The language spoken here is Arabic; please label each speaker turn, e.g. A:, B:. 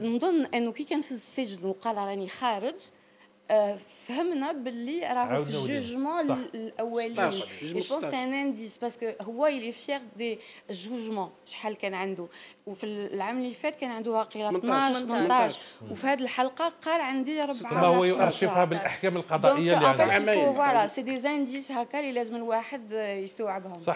A: نظن انه كي كان في السجن وقال راني خارج آه، فهمنا باللي راهو في الجوجمون الاولين جو بونس ان انديس باسكو هو يلي فيغ دي جوجمون شحال كان عنده وفي العام اللي فات كان عنده واقيلا 12 18 وفي هذه الحلقه قال عندي ربع هو يؤرشفها بالاحكام
B: القضائيه اللي عندها فوالا
A: سي دي انديس هكا اللي لازم الواحد يستوعبهم صح.